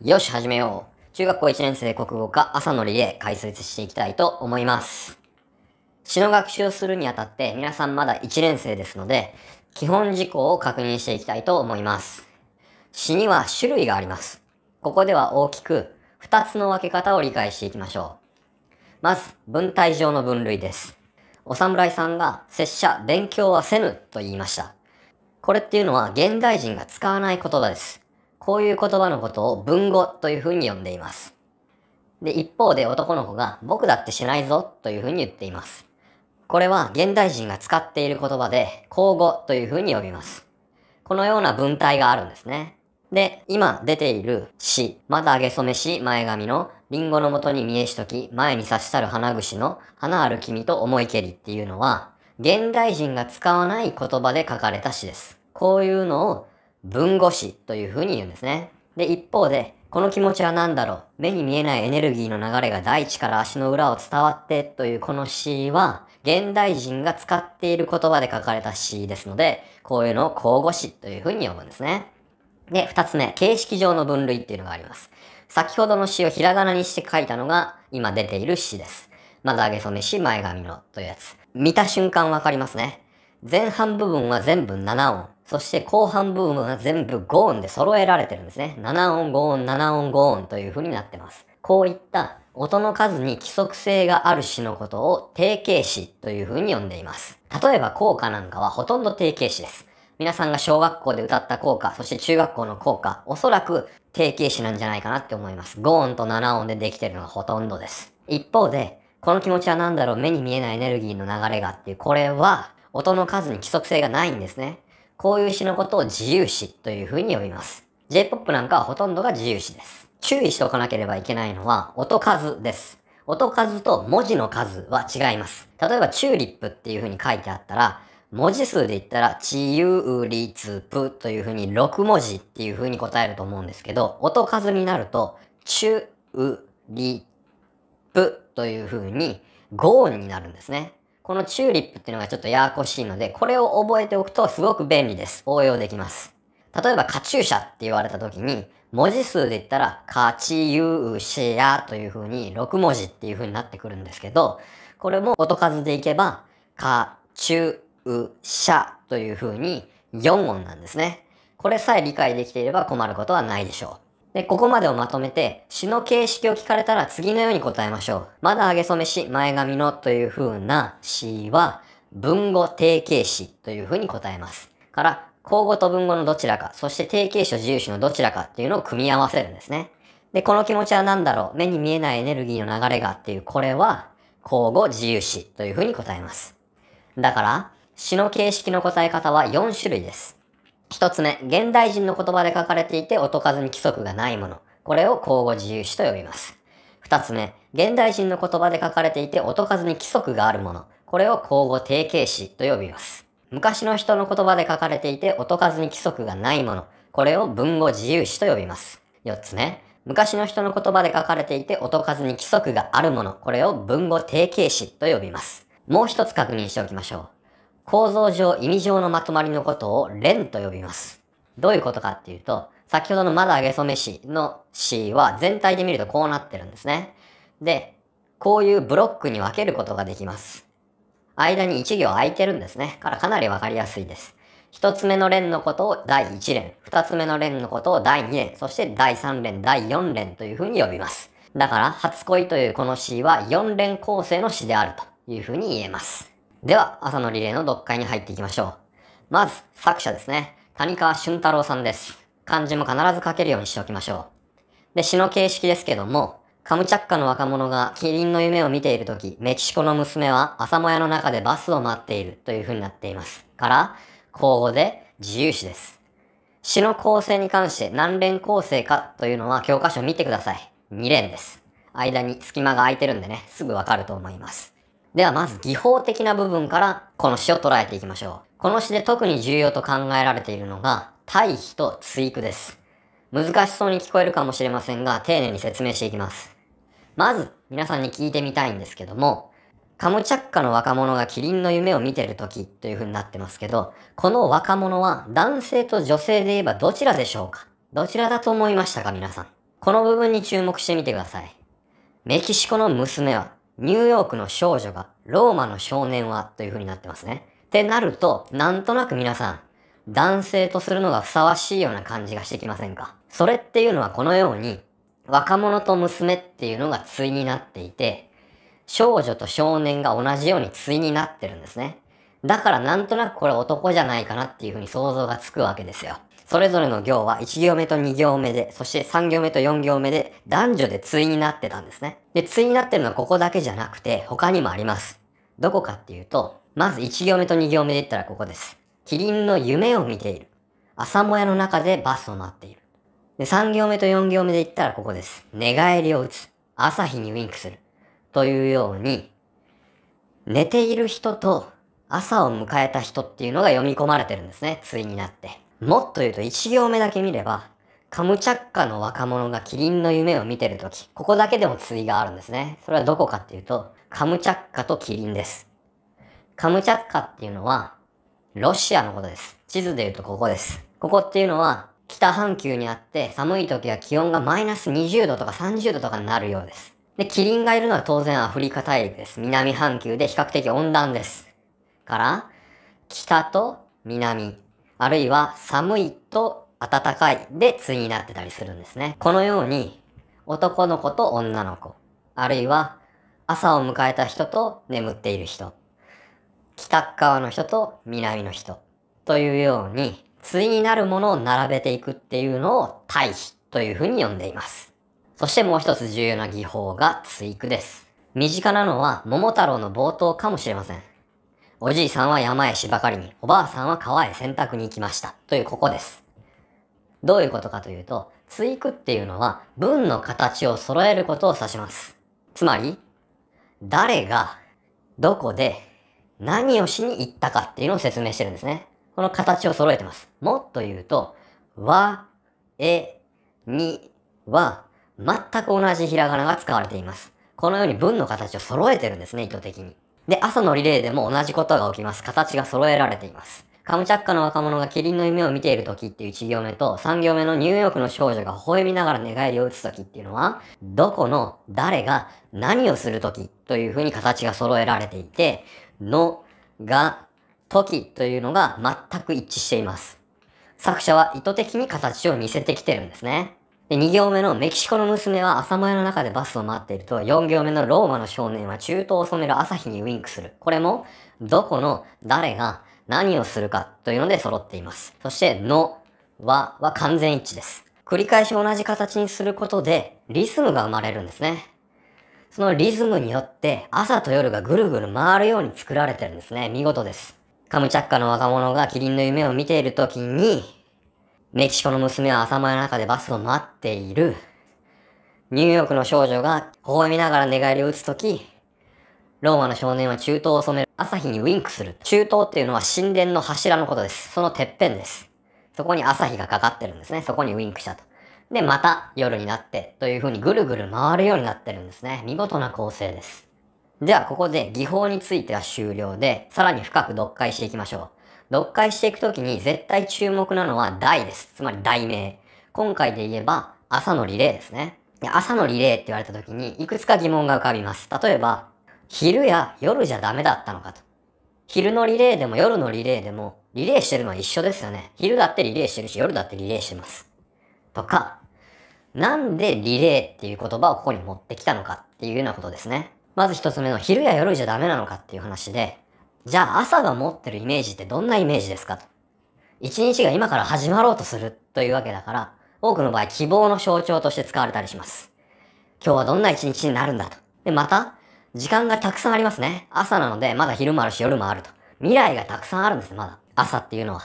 よし、始めよう。中学校1年生国語科朝のりレ解説していきたいと思います。詩の学習をするにあたって皆さんまだ1年生ですので、基本事項を確認していきたいと思います。詩には種類があります。ここでは大きく2つの分け方を理解していきましょう。まず、文体上の分類です。お侍さんが拙者勉強はせぬと言いました。これっていうのは現代人が使わない言葉です。こういう言葉のことを文語というふうに呼んでいます。で、一方で男の子が僕だってしないぞというふうに言っています。これは現代人が使っている言葉で、口語というふうに呼びます。このような文体があるんですね。で、今出ている詩、まだあげそめし前髪の、りんごのもとに見えしとき、前に差したる花串の、花ある君と思いけりっていうのは、現代人が使わない言葉で書かれた詩です。こういうのを文語詞というふうに言うんですね。で、一方で、この気持ちは何だろう目に見えないエネルギーの流れが大地から足の裏を伝わってというこの詩は、現代人が使っている言葉で書かれた詩ですので、こういうのを交互詞というふうに呼ぶんですね。で、二つ目、形式上の分類っていうのがあります。先ほどの詩をひらがなにして書いたのが、今出ている詩です。まず上げそめし前髪のというやつ。見た瞬間わかりますね。前半部分は全部7音、そして後半部分は全部5音で揃えられてるんですね。7音、5音、7音、5音という風になってます。こういった音の数に規則性がある詩のことを定型詞という風に呼んでいます。例えば効果なんかはほとんど定型詞です。皆さんが小学校で歌った効果、そして中学校の効果、おそらく定型詞なんじゃないかなって思います。5音と7音でできてるのがほとんどです。一方で、この気持ちは何だろう、目に見えないエネルギーの流れがっていう、これは音の数に規則性がないんですね。こういう詩のことを自由詩というふうに呼びます。J-POP なんかはほとんどが自由詩です。注意しておかなければいけないのは音数です。音数と文字の数は違います。例えばチューリップっていうふうに書いてあったら、文字数で言ったら、チゆーリツぷというふうに6文字っていうふうに答えると思うんですけど、音数になると、チューリップというふうに5音になるんですね。このチューリップっていうのがちょっとややこしいので、これを覚えておくとすごく便利です。応用できます。例えば、カチューシャって言われた時に、文字数で言ったら、カチユーシェアという風に6文字っていう風になってくるんですけど、これも音数でいけば、カチューシャという風に4音なんですね。これさえ理解できていれば困ることはないでしょう。で、ここまでをまとめて、詩の形式を聞かれたら次のように答えましょう。まだ上げ染めし、前髪のという風な詩は、文語定形詩という風に答えます。から、口語と文語のどちらか、そして定形詞と自由詞のどちらかっていうのを組み合わせるんですね。で、この気持ちは何だろう目に見えないエネルギーの流れがっていう、これは、口語自由詞という風に答えます。だから、詩の形式の答え方は4種類です。一つ目、現代人の言葉で書かれていて音数に規則がないもの。これを口語自由詞と呼びます。二つ目、現代人の言葉で書かれていて音数に規則があるもの。これを口語定型詞と呼びます。昔の人の言葉で書かれていて音数に規則がないもの。これを文語自由詞と呼びます。四つ目、昔の人の言葉で書かれていて音数に規則があるもの。これを文語定型詞と呼びます。もう一つ確認しておきましょう。構造上、意味上のまとまりのことを連と呼びます。どういうことかっていうと、先ほどのまだ上げそめしの C は全体で見るとこうなってるんですね。で、こういうブロックに分けることができます。間に1行空いてるんですね。からかなりわかりやすいです。一つ目の連のことを第1連、二つ目の連のことを第2連、そして第3連、第4連というふうに呼びます。だから、初恋というこの詩は4連構成の詩であるというふうに言えます。では、朝のリレーの読解に入っていきましょう。まず、作者ですね。谷川俊太郎さんです。漢字も必ず書けるようにしておきましょう。で、詩の形式ですけども、カムチャッカの若者がキリンの夢を見ているとき、メキシコの娘は朝もやの中でバスを待っているという風になっています。から、口語で自由詩です。詩の構成に関して何連構成かというのは教科書見てください。2連です。間に隙間が空いてるんでね、すぐわかると思います。ではまず技法的な部分からこの詩を捉えていきましょう。この詩で特に重要と考えられているのが対比と追句です。難しそうに聞こえるかもしれませんが丁寧に説明していきます。まず皆さんに聞いてみたいんですけどもカムチャッカの若者がキリンの夢を見てる時という風になってますけど、この若者は男性と女性で言えばどちらでしょうかどちらだと思いましたか皆さん。この部分に注目してみてください。メキシコの娘はニューヨークの少女がローマの少年はという風になってますね。ってなると、なんとなく皆さん、男性とするのがふさわしいような感じがしてきませんかそれっていうのはこのように、若者と娘っていうのが対になっていて、少女と少年が同じように対になってるんですね。だからなんとなくこれ男じゃないかなっていう風に想像がつくわけですよ。それぞれの行は1行目と2行目で、そして3行目と4行目で男女で対になってたんですね。で、対になってるのはここだけじゃなくて他にもあります。どこかっていうと、まず1行目と2行目で言ったらここです。キリンの夢を見ている。朝もやの中でバスを待っている。で、3行目と4行目で言ったらここです。寝返りを打つ。朝日にウィンクする。というように、寝ている人と朝を迎えた人っていうのが読み込まれてるんですね。対になって。もっと言うと一行目だけ見れば、カムチャッカの若者がキリンの夢を見てるとき、ここだけでも対があるんですね。それはどこかっていうと、カムチャッカとキリンです。カムチャッカっていうのは、ロシアのことです。地図で言うとここです。ここっていうのは、北半球にあって寒い時は気温がマイナス20度とか30度とかになるようです。で、キリンがいるのは当然アフリカ大陸です。南半球で比較的温暖です。から、北と南、あるいは寒いと暖かいで対になってたりするんですね。このように、男の子と女の子、あるいは朝を迎えた人と眠っている人、北側の人と南の人、というように、対になるものを並べていくっていうのを対比というふうに呼んでいます。そしてもう一つ重要な技法が対句です。身近なのは桃太郎の冒頭かもしれません。おじいさんは山へ芝刈りに、おばあさんは川へ洗濯に行きました。というここです。どういうことかというと、追句っていうのは文の形を揃えることを指します。つまり、誰が、どこで、何をしに行ったかっていうのを説明してるんですね。この形を揃えてます。もっと言うと、和え、に、は、全く同じひらがなが使われています。このように文の形を揃えてるんですね、意図的に。で、朝のリレーでも同じことが起きます。形が揃えられています。カムチャッカの若者がキリンの夢を見ている時っていう1行目と、3行目のニューヨークの少女が微笑みながら寝返りを打つ時っていうのは、どこの誰が何をする時というふうに形が揃えられていて、の、が、時というのが全く一致しています。作者は意図的に形を似せてきてるんですね。で、2行目のメキシコの娘は朝前の中でバスを待っていると、4行目のローマの少年は中東を染める朝日にウィンクする。これも、どこの誰が何をするかというので揃っています。そして、の、は、は完全一致です。繰り返し同じ形にすることで、リズムが生まれるんですね。そのリズムによって、朝と夜がぐるぐる回るように作られてるんですね。見事です。カムチャッカの若者がキリンの夢を見ている時に、メキシコの娘は朝前の中でバスを待っている。ニューヨークの少女が微笑みながら寝返りを打つとき、ローマの少年は中東を染める朝日にウィンクする。中東っていうのは神殿の柱のことです。そのてっぺんです。そこに朝日がかかってるんですね。そこにウィンクしたと。で、また夜になってという風にぐるぐる回るようになってるんですね。見事な構成です。では、ここで技法については終了で、さらに深く読解していきましょう。読解していくときに絶対注目なのは題です。つまり題名。今回で言えば、朝のリレーですね。で朝のリレーって言われたときに、いくつか疑問が浮かびます。例えば、昼や夜じゃダメだったのかと。昼のリレーでも夜のリレーでも、リレーしてるのは一緒ですよね。昼だってリレーしてるし、夜だってリレーしてます。とか、なんでリレーっていう言葉をここに持ってきたのかっていうようなことですね。まず一つ目の昼や夜じゃダメなのかっていう話で、じゃあ朝が持ってるイメージってどんなイメージですかと。一日が今から始まろうとするというわけだから、多くの場合希望の象徴として使われたりします。今日はどんな一日になるんだと。で、また、時間がたくさんありますね。朝なので、まだ昼もあるし夜もあると。未来がたくさんあるんです、まだ。朝っていうのは。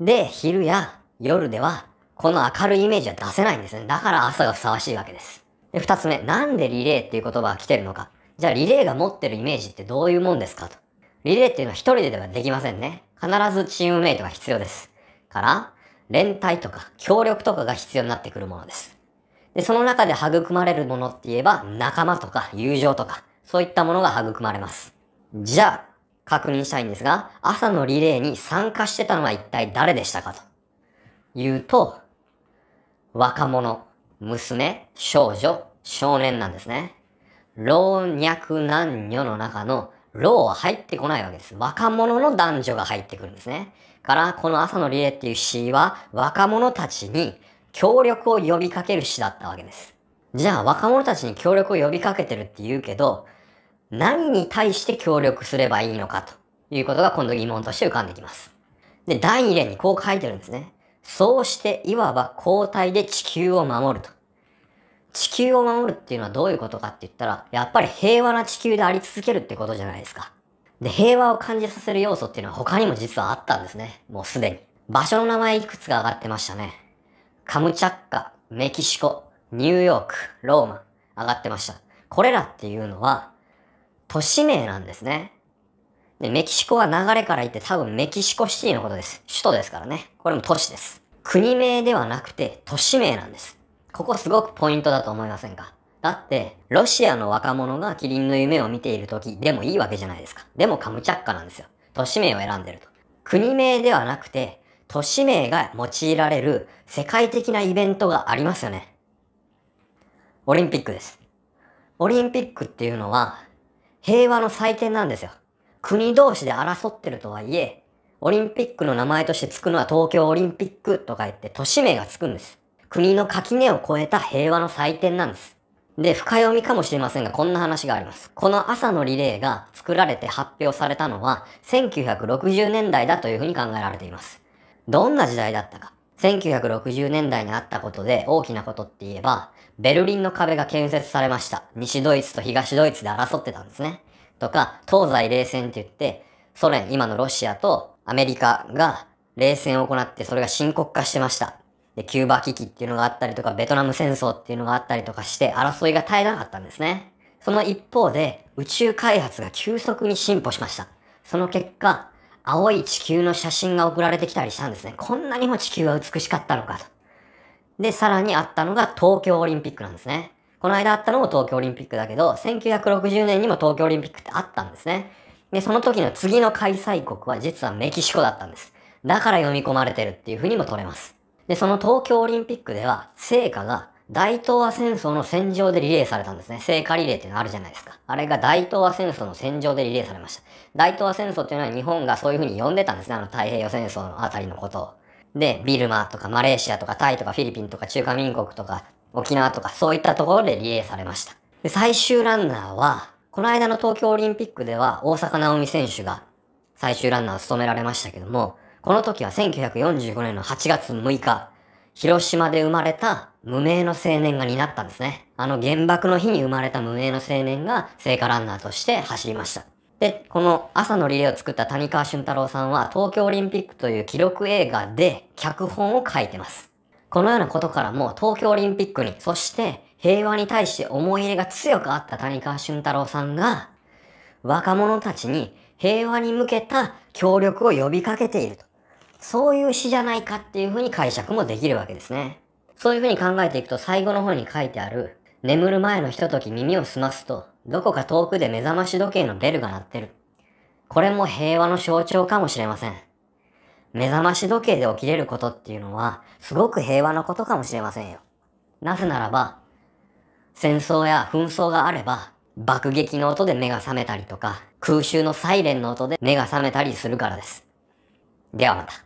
で、昼や夜では、この明るいイメージは出せないんですね。だから朝がふさわしいわけです。で、二つ目。なんでリレーっていう言葉が来てるのか。じゃあリレーが持ってるイメージってどういうもんですかと。リレーっていうのは一人でではできませんね。必ずチームメイトが必要です。から、連帯とか協力とかが必要になってくるものです。で、その中で育まれるものって言えば、仲間とか友情とか、そういったものが育まれます。じゃあ、確認したいんですが、朝のリレーに参加してたのは一体誰でしたかと。言うと、若者、娘、少女、少年なんですね。老若男女の中のローは入ってこないわけです。若者の男女が入ってくるんですね。から、この朝のリレーっていう詩は、若者たちに協力を呼びかける詩だったわけです。じゃあ、若者たちに協力を呼びかけてるって言うけど、何に対して協力すればいいのかということが今度疑問として浮かんできます。で、第2例にこう書いてるんですね。そうして、いわば交代で地球を守ると。地球を守るっていうのはどういうことかって言ったら、やっぱり平和な地球であり続けるってことじゃないですか。で、平和を感じさせる要素っていうのは他にも実はあったんですね。もうすでに。場所の名前いくつか上がってましたね。カムチャッカ、メキシコ、ニューヨーク、ローマ、上がってました。これらっていうのは、都市名なんですね。で、メキシコは流れから言って多分メキシコシティのことです。首都ですからね。これも都市です。国名ではなくて都市名なんです。ここすごくポイントだと思いませんかだって、ロシアの若者がキリンの夢を見ている時でもいいわけじゃないですか。でもカムチャッカなんですよ。都市名を選んでると。国名ではなくて、都市名が用いられる世界的なイベントがありますよね。オリンピックです。オリンピックっていうのは平和の祭典なんですよ。国同士で争ってるとはいえ、オリンピックの名前としてつくのは東京オリンピックとか言って都市名がつくんです。国の垣根を越えた平和の祭典なんです。で、深読みかもしれませんが、こんな話があります。この朝のリレーが作られて発表されたのは、1960年代だというふうに考えられています。どんな時代だったか。1960年代にあったことで大きなことって言えば、ベルリンの壁が建設されました。西ドイツと東ドイツで争ってたんですね。とか、東西冷戦って言って、ソ連、今のロシアとアメリカが冷戦を行ってそれが深刻化してました。で、キューバ危機っていうのがあったりとか、ベトナム戦争っていうのがあったりとかして、争いが絶えなかったんですね。その一方で、宇宙開発が急速に進歩しました。その結果、青い地球の写真が送られてきたりしたんですね。こんなにも地球は美しかったのかと。で、さらにあったのが東京オリンピックなんですね。この間あったのも東京オリンピックだけど、1960年にも東京オリンピックってあったんですね。で、その時の次の開催国は実はメキシコだったんです。だから読み込まれてるっていうふうにも取れます。で、その東京オリンピックでは、聖火が大東亜戦争の戦場でリレーされたんですね。聖火リレーっていうのあるじゃないですか。あれが大東亜戦争の戦場でリレーされました。大東亜戦争っていうのは日本がそういう風に呼んでたんですね。あの太平洋戦争のあたりのことを。で、ビルマとかマレーシアとかタイとかフィリピンとか中華民国とか沖縄とかそういったところでリレーされました。で、最終ランナーは、この間の東京オリンピックでは大坂なおみ選手が最終ランナーを務められましたけども、この時は1945年の8月6日、広島で生まれた無名の青年が担ったんですね。あの原爆の日に生まれた無名の青年が聖火ランナーとして走りました。で、この朝のリレーを作った谷川俊太郎さんは東京オリンピックという記録映画で脚本を書いてます。このようなことからも東京オリンピックに、そして平和に対して思い入れが強くあった谷川俊太郎さんが若者たちに平和に向けた協力を呼びかけていると。そういう詩じゃないかっていうふうに解釈もできるわけですね。そういうふうに考えていくと最後の方に書いてある、眠る前のひととき耳を澄ますと、どこか遠くで目覚まし時計のベルが鳴ってる。これも平和の象徴かもしれません。目覚まし時計で起きれることっていうのは、すごく平和なことかもしれませんよ。なぜならば、戦争や紛争があれば、爆撃の音で目が覚めたりとか、空襲のサイレンの音で目が覚めたりするからです。ではまた。